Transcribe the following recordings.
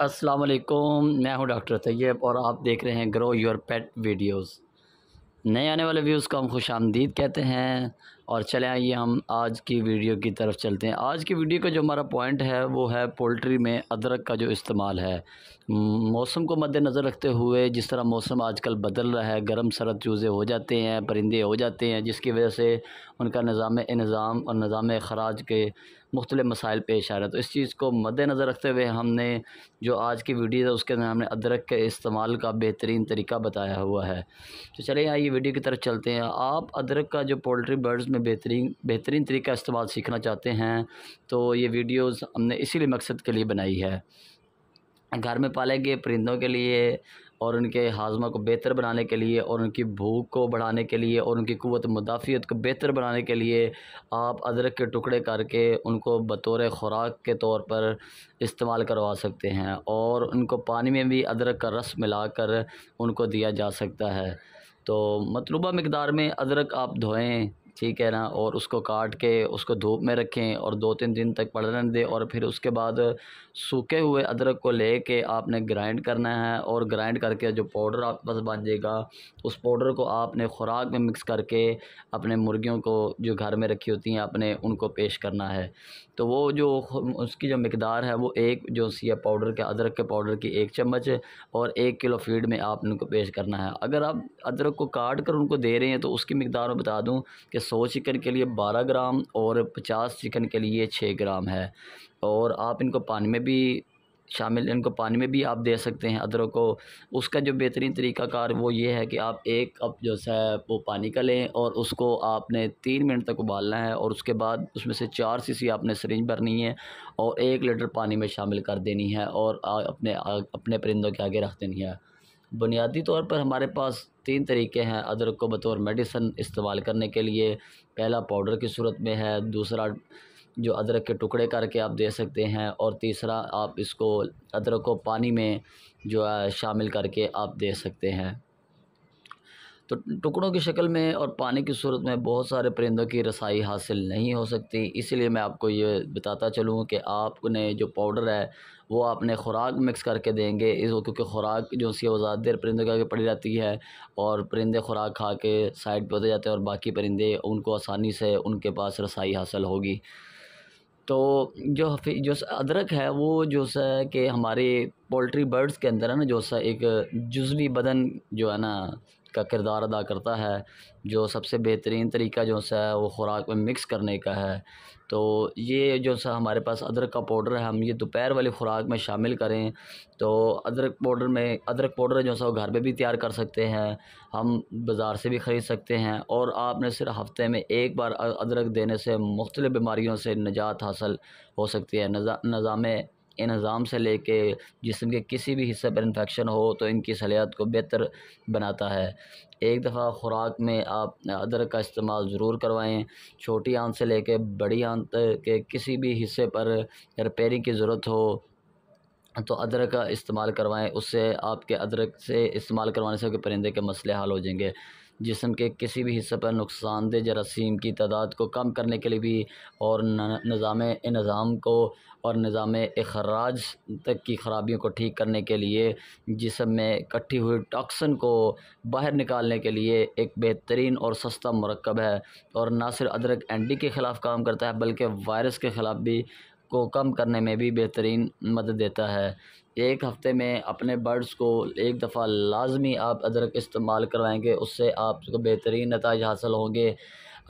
अस्सलाम वालेकुम मैं हूं डॉक्टर तैयब और आप देख रहे हैं ग्रो योर पेट वीडियोस नए आने वाले व्यूज़ को हम खुश आमदीद कहते हैं और चले आइए हम आज की वीडियो की तरफ चलते हैं आज की वीडियो का जो हमारा पॉइंट है वो है पोल्ट्री में अदरक का जो इस्तेमाल है मौसम को मद्दनज़र रखते हुए जिस तरह मौसम आजकल बदल रहा है गर्म सरद चूज़े हो जाते हैं परिंदे हो जाते हैं जिसकी वजह से उनका निज़ाम इनज़ाम और निज़ाम अखराज के मुख्तलि मसाइल पेश आ रहे हैं तो इस चीज़ को मद्दनज़र रखते हुए हमने जो आज की वीडियो है उसके अंदर हमने अदरक के इस्तेमाल का बेहतरीन तरीका बताया हुआ है तो चलिए आइए वीडियो की तरफ चलते हैं आप अदरक का जो पोल्ट्री बर्ड्स में बेहतरीन बेहतरीन तरीका इस्तेमाल सीखना चाहते हैं तो ये वीडियोज़ हमने इसीलिए मकसद के लिए बनाई है घर में पाले गए परिंदों के लिए और उनके हाजमा को बेहतर बनाने के लिए और उनकी भूख को बढ़ाने के लिए और उनकी कुत मुदाफ़ियत को बेहतर बनाने के लिए आप अदरक के टुकड़े करके उनको बतौर ख़ुराक के तौर पर इस्तेमाल करवा सकते हैं और उनको पानी में भी अदरक का रस मिलाकर उनको दिया जा सकता है तो मतलूबा मकदार में अदरक आप धोएँ ठीक है ना और उसको काट के उसको धूप में रखें और दो तीन दिन तक पड़ने दें और फिर उसके बाद सूखे हुए अदरक को ले कर आपने ग्राइंड करना है और ग्राइंड करके जो पाउडर आपके पास बन जाएगा उस पाउडर को आपने ख़ुराक में मिक्स करके अपने मुर्गियों को जो घर में रखी होती हैं आपने उनको पेश करना है तो वो जो उसकी जो मकदार है वो एक जो सिया पाउडर के अदरक के पाउडर की एक चम्मच और एक किलो फीड में आपने उनको पेश करना है अगर आप अदरक को काट कर उनको दे रहे हैं तो उसकी मकदार में बता दूँ कि सौ चिकन के लिए बारह ग्राम और पचास चिकन के लिए छः ग्राम है और आप इनको पानी में भी शामिल इनको पानी में भी आप दे सकते हैं अदरों को उसका जो बेहतरीन तरीकाकार वो ये है कि आप एक कप जो है वो पानी का लें और उसको आपने तीन मिनट तक उबालना है और उसके बाद उसमें से चार सीसी आपने सरिंज भरनी है और एक लीटर पानी में शामिल कर देनी है और अपने अपने परिंदों के आगे रख देनी है बुनियादी तौर पर हमारे पास तीन तरीके हैं अदरक को बतौर मेडिसन इस्तेमाल करने के लिए पहला पाउडर की सूरत में है दूसरा जो अदरक के टुकड़े करके आप दे सकते हैं और तीसरा आप इसको अदरक को पानी में जो है शामिल करके आप दे सकते हैं तो टुकड़ों की शक्ल में और पानी की सूरत में बहुत सारे परिंदों की रसाई हासिल नहीं हो सकती इसलिए मैं आपको ये बताता चलूँ कि आपने जो पाउडर है वो आपने खुराक मिक्स करके देंगे इस क्योंकि खुराक जो उसकी वो ज़्यादा देर परिंदों के आगे पड़ी रहती है और परिंदे खुराक खा के साइड पर होते जाते हैं और बाकी परिंदे उनको आसानी से उनके पास रसाई हासिल होगी तो जो जो अदरक है वो जो सा कि हमारे पोल्ट्री बर्ड्स के अंदर है ना जो सा एक जुजवी बदन जो है ना का किरदार अदा करता है जो सबसे बेहतरीन तरीका जो सा है वो ख़ुराक में मिक्स करने का है तो ये जो सा हमारे पास अदरक का पाउडर है हम ये दोपहर वाली ख़ुराक में शामिल करें तो अदरक पाउडर में अदरक पाउडर जो सा वो घर पे भी तैयार कर सकते हैं हम बाज़ार से भी ख़रीद सकते हैं और आपने सिर्फ हफ़्ते में एक बार अदरक देने से मुख्तलिफ़ बीमारियों से निजात हासिल हो सकती है नजा नज़ाम इनज़ाम से लेके जिसम के किसी भी हिस्से पर इन्फेक्शन हो तो इनकी सलाहियत को बेहतर बनाता है एक दफ़ा ख़ुराक में आप अदरक का इस्तेमाल ज़रूर करवाएं छोटी आंत से लेके बड़ी आंत के किसी भी हिस्से पर रिपेयरिंग की ज़रूरत हो तो अदरक का इस्तेमाल करवाएं उससे आपके अदरक से इस्तेमाल करवाने से आपके परिंदे के मसले हल हो जाएंगे जिसम के किसी भी हिस्से पर नुकसानदेह जरासीम की तादाद को कम करने के लिए भी और निज़ाम निज़ाम को और निज़ाम अखराज तक की खराबियों को ठीक करने के लिए जिसम में इकट्ठी हुई टॉक्सन को बाहर निकालने के लिए एक बेहतरीन और सस्ता मरकब है और ना सिर्फ अदरक एंडी के ख़िलाफ़ काम करता है बल्कि वायरस के ख़िलाफ़ भी को कम करने में भी बेहतरीन मदद देता है एक हफ़्ते में अपने बर्ड्स को एक दफ़ा लाजमी आप अदरक इस्तेमाल करवाएँगे उससे आपको बेहतरीन नतज हासिल होंगे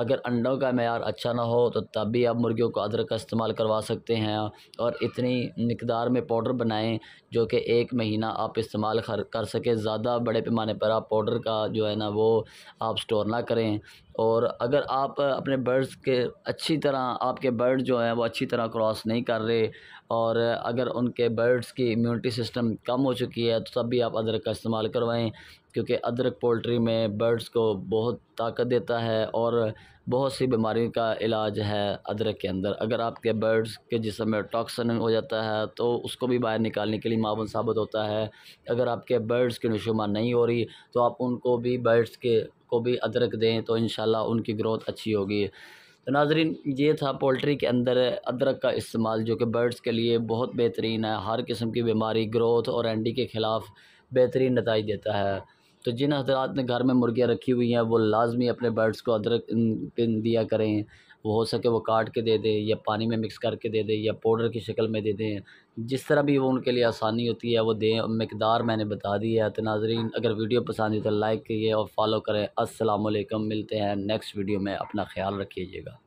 अगर अंडों का मैार अच्छा ना हो तो तब भी आप मुर्गियों को अदरक का इस्तेमाल करवा सकते हैं और इतनी मकदार में पाउडर बनाएं जो कि एक महीना आप इस्तेमाल कर सकें ज़्यादा बड़े पैमाने पर आप पाउडर का जो है ना वो आप स्टोर ना करें और अगर आप अपने बर्ड्स के अच्छी तरह आपके बर्ड जो हैं वो अच्छी तरह क्रॉस नहीं कर रहे और अगर उनके बर्ड्स की इम्यूनिटी सिस्टम कम हो चुकी है तो तब भी आप अदरक का इस्तेमाल करवाएं क्योंकि अदरक पोल्ट्री में बर्ड्स को बहुत ताकत देता है और बहुत सी बीमारियों का इलाज है अदरक के अंदर अगर आपके बर्ड्स के जिसम में टॉक्सन हो जाता है तो उसको भी बाहर निकालने के लिए मावन साबित होता है अगर आपके बर्ड्स की नशुमा नहीं हो रही तो आप उनको भी बर्ड्स के को भी अदरक दें तो इन उनकी ग्रोथ अच्छी होगी तो नाजरीन ये था पोल्ट्री के अंदर अदरक का इस्तेमाल जो कि बर्ड्स के लिए बहुत बेहतरीन है हर किस्म की बीमारी ग्रोथ और एंडी के ख़िलाफ़ बेहतरीन नतज देता है तो जिन हजरात ने घर में मुर्गियाँ रखी हुई हैं वो लाजमी अपने बर्ड्स को अदरक पिन दिया करें वो हो सके वो काट के दे दें या पानी में मिक्स करके दे दें या पाउडर की शक्ल में दे दें जिस तरह भी वो उनके लिए आसानी होती है वो दें मकदार मैंने बता दी है तो नाजरीन अगर वीडियो पसंद है तो लाइक करिए और फॉलो करें असलकम मिलते हैं नेक्स्ट वीडियो में अपना ख्याल रखिएगा